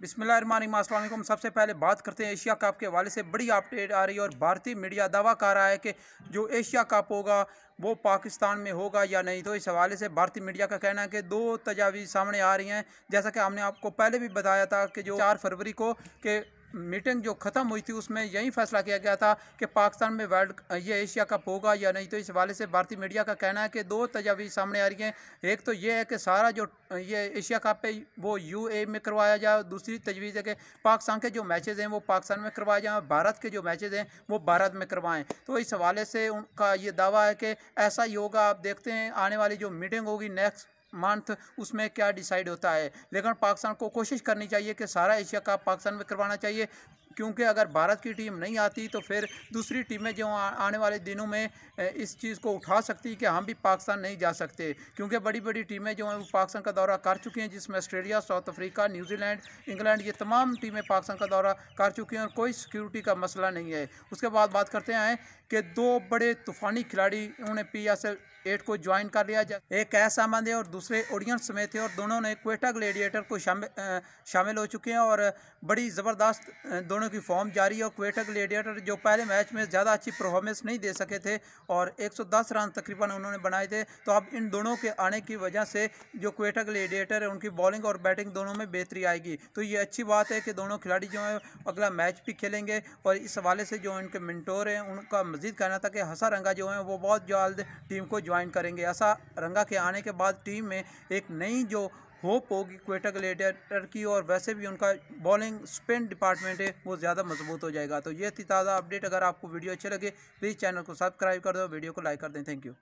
बिसमिल्लाम सबसे पहले बात करते हैं एशिया कप के हवाले से बड़ी अपडेट आ रही है और भारतीय मीडिया दावा कर रहा है कि जो एशिया कप होगा वो पाकिस्तान में होगा या नहीं तो इस हवाले से भारतीय मीडिया का कहना है कि दो तजावीज़ सामने आ रही हैं जैसा कि हमने आपको पहले भी बताया था कि जो चार फरवरी को के मीटिंग जो ख़त्म हुई थी उसमें यही फैसला किया गया था कि पाकिस्तान में वर्ल्ड ये एशिया कप होगा या नहीं तो इस हवाले से भारतीय मीडिया का कहना है कि दो तजावीज़ सामने आ रही हैं एक तो ये है कि सारा जो ये एशिया कप है वो यू ए में करवाया जाए दूसरी तजवीज़ है कि पाकिस्तान के जो मैचेज़ हैं वो पाकिस्तान में करवाए जाएँ भारत के जो मैचेज़ हैं वो भारत में करवाएँ तो इस हवाले से उनका ये दावा है कि ऐसा ही होगा आप देखते हैं आने वाली जो मीटिंग होगी नेक्स्ट मंथ उसमें क्या डिसाइड होता है लेकिन पाकिस्तान को कोशिश करनी चाहिए कि सारा एशिया कप पाकिस्तान में करवाना चाहिए क्योंकि अगर भारत की टीम नहीं आती तो फिर दूसरी टीमें जो आने वाले दिनों में इस चीज़ को उठा सकती कि हम भी पाकिस्तान नहीं जा सकते क्योंकि बड़ी बड़ी टीमें जो हैं वो पाकिस्तान का दौरा कर चुकी हैं जिसमें Australia south Africa New Zealand England ये तमाम टीमें पाकिस्तान का दौरा कर चुकी हैं और कोई सिक्योरिटी का मसला नहीं है उसके बाद बात करते हैं कि दो बड़े तूफ़ानी खिलाड़ी उन्होंने पी एस एल एट को ज्वाइन कर लिया एक कैस अहमद है और दूसरे ओडियंस समेत थे और दोनों ने क्वेटा ग्लेडिएटर को शामिल हो चुके हैं और बड़ी ज़बरदस्त दोनों दोनों की फॉर्म जारी और क्वेटा ग्लेडिएटर जो पहले मैच में ज़्यादा अच्छी परफॉर्मेंस नहीं दे सके थे और 110 रन तकरीबन उन्होंने बनाए थे तो अब इन दोनों के आने की वजह से जो क्वेटा ग्लेडिएटर है उनकी बॉलिंग और बैटिंग दोनों में बेहतरी आएगी तो ये अच्छी बात है कि दोनों खिलाड़ी जो है अगला मैच भी खेलेंगे और इस हवाले से जो इनके मिनटोर हैं उनका मजीद कहना था कि हसा रंगा जो है वो बहुत जल्द टीम को ज्वाइन करेंगे हसा रंगा के आने के बाद टीम में एक नई जो होप होगी क्वेटा ग्लेटर की और वैसे भी उनका बॉलिंग स्पिन डिपार्टमेंट है वो ज़्यादा मजबूत हो जाएगा तो ये थी ताज़ा अपडेट अगर आपको वीडियो अच्छी लगे प्लीज़ चैनल को सब्सक्राइब कर दो वीडियो को लाइक कर दें थैंक यू